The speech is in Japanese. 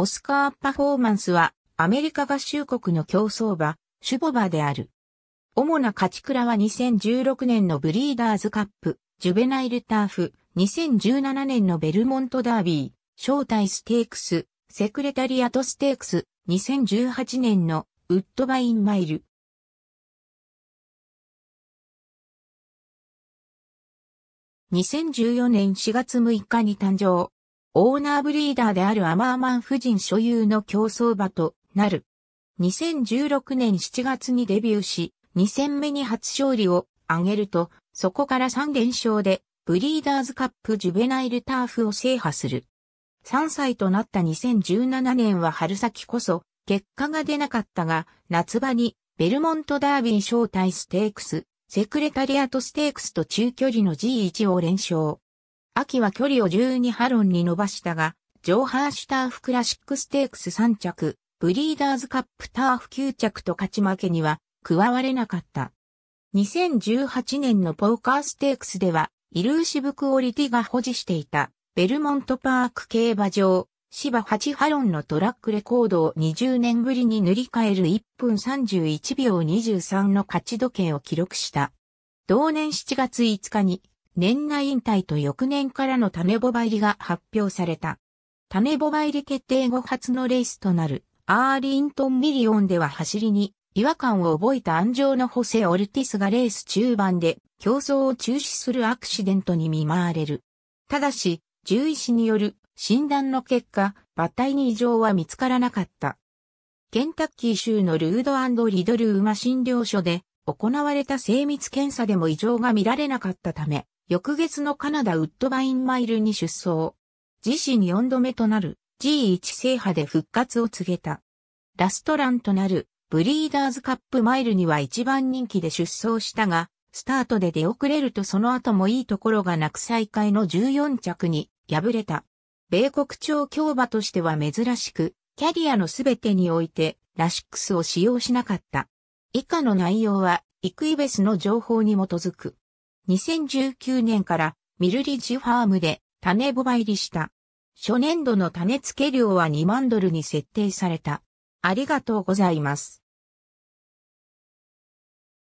オスカーパフォーマンスは、アメリカ合衆国の競争馬、シュボバである。主な勝ち倉は2016年のブリーダーズカップ、ジュベナイルターフ、2017年のベルモントダービー、招待ステークス、セクレタリアトステークス、2018年のウッドバインマイル。2014年4月6日に誕生。オーナーブリーダーであるアマーマン夫人所有の競争馬となる。2016年7月にデビューし、2戦目に初勝利を挙げると、そこから3連勝で、ブリーダーズカップジュベナイルターフを制覇する。3歳となった2017年は春先こそ、結果が出なかったが、夏場に、ベルモントダービー招待ステークス、セクレタリアトステークスと中距離の G1 を連勝。秋は距離を12ハロンに伸ばしたが、ジョーハーシュターフクラシックステークス3着、ブリーダーズカップターフ9着と勝ち負けには加われなかった。2018年のポーカーステークスでは、イルーシブクオリティが保持していた、ベルモントパーク競馬場、芝8ハロンのトラックレコードを20年ぶりに塗り替える1分31秒23の勝ち時計を記録した。同年7月5日に年内引退と翌年からの種ボバ入りが発表された。種ボバ入り決定後初のレースとなるアーリントンミリオンでは走りに違和感を覚えた安城のホセ・オルティスがレース中盤で競争を中止するアクシデントに見舞われる。ただし、獣医師による診断の結果、馬体に異常は見つからなかった。ケンタッキー州のルードリドル馬診療所で行われた精密検査でも異常が見られなかったため、翌月のカナダウッドバインマイルに出走。自身4度目となる G1 制覇で復活を告げた。ラストランとなるブリーダーズカップマイルには一番人気で出走したが、スタートで出遅れるとその後もいいところがなく再開の14着に敗れた。米国超競馬としては珍しく、キャリアのすべてにおいてラシックスを使用しなかった。以下の内容は、イクイベスの情報に基づく。2019年からミルリッジファームで種ボバ入りした。初年度の種付け料は2万ドルに設定された。ありがとうございます。